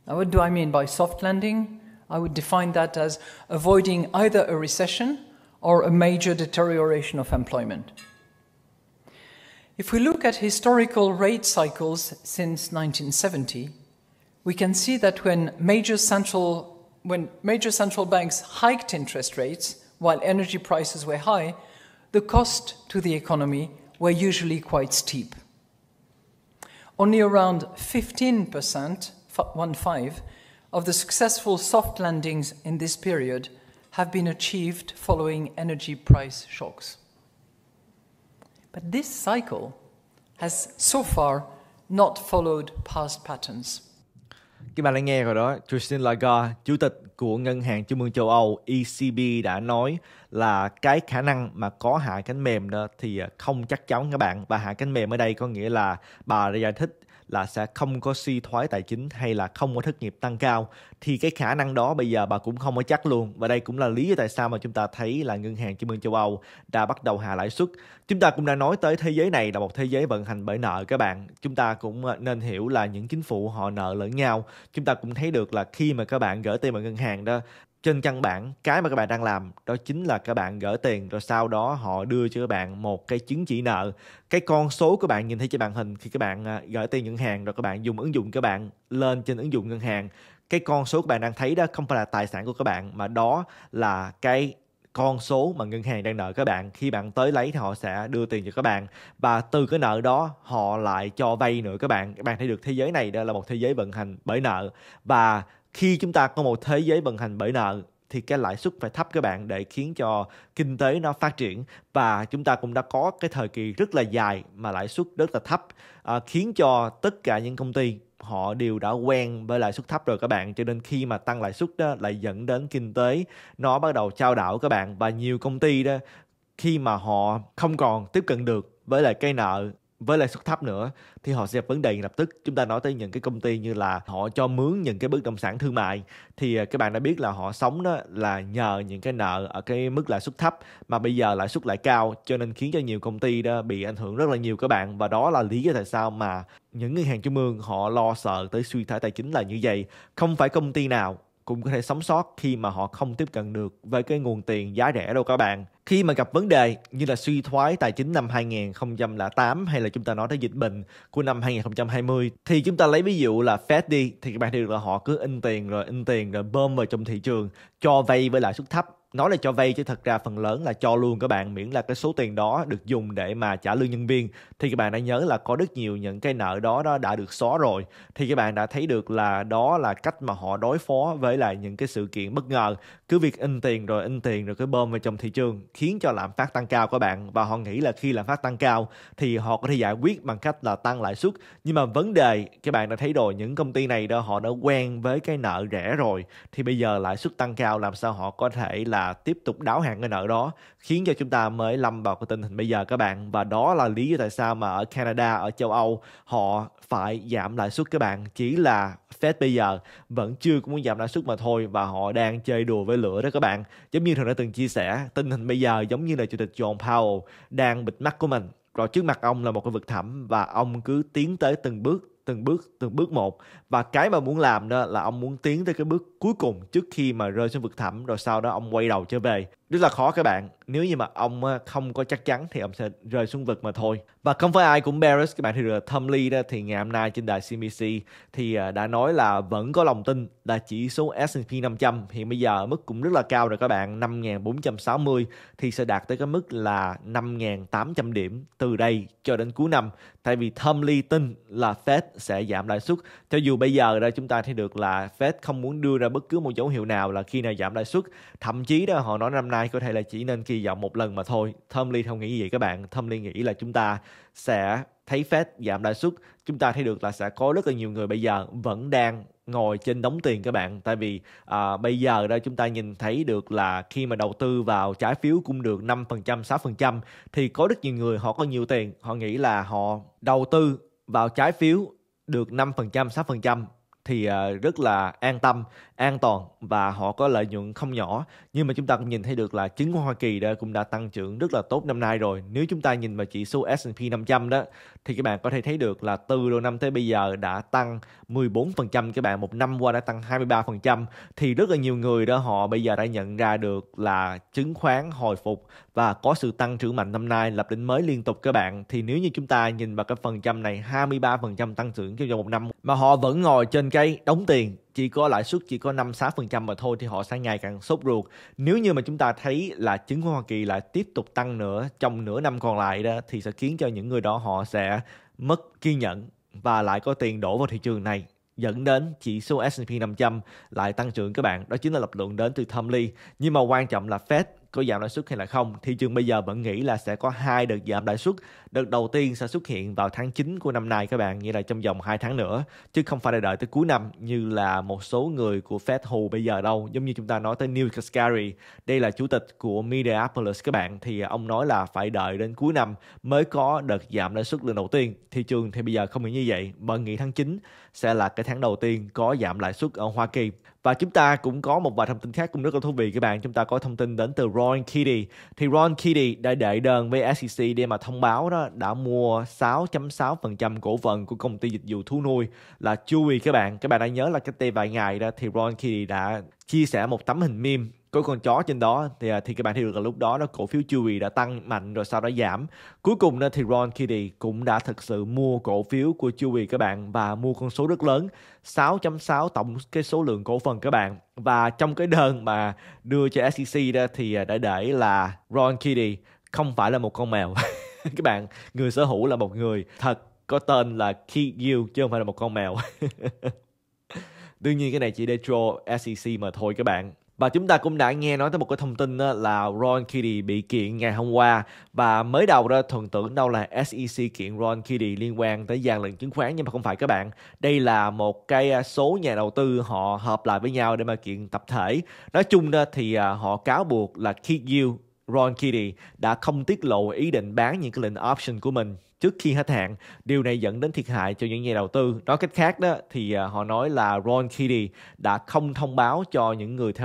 Now what do I mean by soft landing I would define that as avoiding either a recession or a major deterioration of employment. If we look at historical rate cycles since 1970, we can see that when major central, when major central banks hiked interest rates while energy prices were high, the cost to the economy were usually quite steep. Only around 15%, one five, of the successful soft landings in this period have been achieved following energy price shocks. But this cycle has so far not followed past patterns. Các bạn đã nghe rồi đó, Christine Lagarde, Chủ tịch của Ngân hàng Trung ương châu Âu ECB đã nói là cái khả năng mà có hạ cánh mềm đó thì à, không chắc chắn các bạn. Và hạ cánh mềm ở đây có nghĩa là bà đã giải thích là sẽ không có suy thoái tài chính hay là không có thất nghiệp tăng cao thì cái khả năng đó bây giờ bà cũng không có chắc luôn và đây cũng là lý do tại sao mà chúng ta thấy là ngân hàng trung ương châu Âu đã bắt đầu hạ lãi suất chúng ta cũng đã nói tới thế giới này là một thế giới vận hành bởi nợ các bạn chúng ta cũng ờ, nên hiểu là những chính phủ họ nợ lẫn nhau chúng ta cũng thấy được là khi mà các bạn gửi tiền vào ngân hàng đó trên căn bản cái mà các bạn đang làm đó chính là các bạn gửi tiền rồi sau đó họ đưa cho các bạn một cái chứng chỉ nợ cái con số của bạn nhìn thấy trên màn hình khi các bạn à, gửi tiền ngân hàng rồi các bạn dùng ứng dụng các bạn lên trên ứng dụng ngân hàng cái con số các bạn đang thấy đó không phải là tài sản của các bạn mà đó là cái con số mà ngân hàng đang nợ các bạn khi bạn tới lấy thì họ sẽ đưa tiền cho các bạn và từ cái nợ đó họ lại cho vay nữa các bạn các bạn thấy được thế giới này đó là một thế giới vận hành bởi nợ và khi chúng ta có một thế giới vận hành bởi nợ thì cái lãi suất phải thấp các bạn để khiến cho kinh tế nó phát triển và chúng ta cũng đã có cái thời kỳ rất là dài mà lãi suất rất là thấp à, khiến cho tất cả những công ty họ đều đã quen với lãi suất thấp rồi các bạn cho nên khi mà tăng lãi suất đó lại dẫn đến kinh tế nó bắt đầu trao đảo các bạn và nhiều công ty đó khi mà họ không còn tiếp cận được với lại cây nợ với lãi suất thấp nữa thì họ sẽ gặp vấn đề ngay lập tức chúng ta nói tới những cái công ty như là họ cho mướn những cái bất động sản thương mại thì à, các bạn đã biết là họ sống đó là nhờ những cái nợ ở cái mức lãi suất thấp mà bây giờ lãi suất lại cao cho nên khiến cho nhiều công ty đó bị ảnh hưởng rất là nhiều các bạn và đó là lý do tại sao mà những ngân hàng trung ương họ lo sợ tới suy thoái tài chính là như vậy không phải công ty nào cũng có thể sống sót khi mà họ không tiếp cận được với cái nguồn tiền giá rẻ đâu các bạn. Khi mà gặp vấn đề như là suy thoái tài chính năm 2008 hay là chúng ta nói tới dịch bệnh của năm 2020 thì chúng ta lấy ví dụ là Fed đi thì các bạn thấy được là họ cứ in tiền rồi in tiền rồi bơm vào trong thị trường cho vay với lãi suất thấp nói là cho vay chứ thật ra phần lớn là cho luôn các bạn miễn là cái số tiền đó được dùng để mà trả lương nhân viên thì các bạn đã nhớ là có rất nhiều những cái nợ đó đó đã được xóa rồi thì các bạn đã thấy được là đó là cách mà họ đối phó với lại những cái sự kiện bất ngờ cứ việc in tiền rồi in tiền rồi cứ bơm vào trong thị trường khiến cho lạm phát tăng cao các bạn và họ nghĩ là khi lạm phát tăng cao thì họ có thể giải quyết bằng cách là tăng lãi suất nhưng mà vấn đề các bạn đã thấy rồi những công ty này đó họ đã quen với cái nợ rẻ rồi thì bây giờ lãi suất tăng cao làm sao họ có thể là tiếp tục đáo hạn cái nợ đó khiến cho chúng ta mới lâm vào cái tình hình bây giờ các bạn và đó là lý do tại sao mà ở Canada ở châu Âu họ phải giảm lãi suất các bạn chỉ là Fed bây giờ vẫn chưa cũng muốn giảm lãi suất mà thôi và họ đang chơi đùa với lửa đó các bạn giống như thường đã từng chia sẻ tình hình bây giờ giống như là chủ tịch John Powell đang bịt mắt của mình rồi trước mặt ông là một cái vực thẳm và ông cứ tiến tới từng bước từng bước từng bước một và cái mà muốn làm đó là ông muốn tiến tới cái bước cuối cùng trước khi mà rơi xuống vực thẳm rồi sau đó ông quay đầu trở về rất là khó các bạn nếu như mà ông ờ, không có chắc chắn thì ông sẽ rơi xuống vực mà thôi và không phải ai cũng bearish các bạn thì Thâm ly đó thì ngày hôm nay trên đài CNBC thì ờ, đã nói là vẫn có lòng tin là chỉ số S&P 500 hiện bây giờ mức cũng rất là cao rồi các bạn 5.460 thì sẽ đạt tới cái mức là 5.800 điểm từ đây cho đến cuối năm tại vì Thâm ly tin là Fed sẽ giảm lãi suất cho dù bây giờ ra chúng ta thấy được là Fed không muốn đưa ra bất cứ một dấu hiệu nào là khi nào giảm lãi suất thậm chí đó họ nói năm nay có thể là chỉ nên kỳ hy vọng một lần mà thôi. Tomlin không nghĩ như vậy các bạn. Tomlin nghĩ là chúng ta sẽ thấy Fed giảm lãi suất. Chúng ta thấy được là sẽ có rất là nhiều người bây giờ vẫn đang ngồi trên đóng tiền các bạn tại vì à, bây giờ đây chúng ta nhìn thấy được là khi mà đầu tư vào trái phiếu cũng được 5% 6% thì có rất nhiều người họ có nhiều tiền họ nghĩ là họ đầu tư vào trái phiếu được 5% 6% thì à, rất là an tâm an toàn và họ có lợi nhuận không nhỏ nhưng mà chúng ta cũng nhìn thấy được là chứng khoán Hoa Kỳ đã cũng đã tăng trưởng rất là tốt năm nay rồi nếu chúng ta nhìn vào chỉ số S&P 500 đó thì các bạn có thể thấy được là từ đầu năm tới bây giờ đã tăng 14% các bạn một năm qua đã tăng 23% thì rất là nhiều người đó họ bây giờ đã nhận ra được là chứng khoán hồi phục và có sự tăng trưởng mạnh năm nay lập đỉnh mới liên tục các bạn thì nếu như chúng ta nhìn vào cái phần trăm này 23% tăng trưởng trong vòng một năm mà họ vẫn ngồi trên cái đóng tiền chỉ có lãi suất chỉ có 5-6% mà thôi thì họ sẽ ngày càng sốt ruột. Nếu như mà chúng ta thấy là chứng khoán Hoa Kỳ lại tiếp tục tăng nữa trong nửa năm còn lại đó thì sẽ khiến cho những người đó họ sẽ mất kiên nhẫn và lại có tiền đổ vào thị trường này dẫn đến chỉ số S&P 500 lại tăng trưởng các bạn. Đó chính là lập luận đến từ Thomley. Nhưng mà quan trọng là Fed có giảm lãi suất hay là không. Thị trường bây giờ vẫn nghĩ là sẽ có hai đợt giảm lãi suất. Đợt đầu tiên sẽ xuất hiện vào tháng 9 của năm nay các bạn, nghĩa là trong vòng 2 tháng nữa, chứ không phải là đợi tới cuối năm như là một số người của Fed hù bây giờ đâu. Giống như chúng ta nói tới Neil Kashkari, đây là chủ tịch của Minneapolis các bạn thì ông nói là phải đợi đến cuối năm mới có đợt giảm lãi suất lần đầu tiên. Thị trường thì bây giờ không nghĩ như vậy, bởi nghĩ tháng 9 sẽ là cái tháng đầu tiên có giảm lãi suất ở Hoa Kỳ và chúng ta cũng có một vài thông tin khác cũng rất là thú vị các bạn chúng ta có thông tin đến từ Ron Kitty thì Ron Kitty đã đệ đơn với SEC để mà thông báo đó đã mua 6.6% cổ phần của công ty dịch vụ thú nuôi là Chewy các bạn các bạn đã nhớ là cách đây vài ngày đó thì Ron Kitty đã chia sẻ một tấm hình meme có con chó trên đó thì à, thì các bạn hiểu được là lúc đó nó cổ phiếu Chewy đã tăng mạnh rồi sau đó giảm cuối cùng đó thì Ron Kennedy cũng đã thực sự mua cổ phiếu của Chewy các bạn và mua con số rất lớn 6.6 tổng cái số lượng cổ phần các bạn và trong cái đơn mà đưa cho SEC đó thì à, đã để là Ron Kennedy không phải là một con mèo các bạn người sở hữu là một người thật có tên là Keith Gill chứ không phải là một con mèo đương nhiên cái này chỉ để troll SEC mà thôi các bạn và chúng ta cũng đã nghe nói tới một cái thông tin là Ron Kiddy bị kiện ngày hôm qua và mới đầu ra thuần tưởng đâu là SEC kiện Ron Kiddy liên quan tới gian lận chứng khoán nhưng mà không phải các bạn. Đây là một cái à, số nhà đầu tư họ hợp lại với nhau để mà kiện tập thể. Nói chung thì à, họ cáo buộc là Keith Ron Kiddy đã không tiết lộ ý định bán những cái lệnh option của mình trước khi hết hạn. Điều này dẫn đến thiệt hại cho những nhà đầu tư. Nói cách khác đó thì à, họ nói là Ron Kiddy đã không thông báo cho những người theo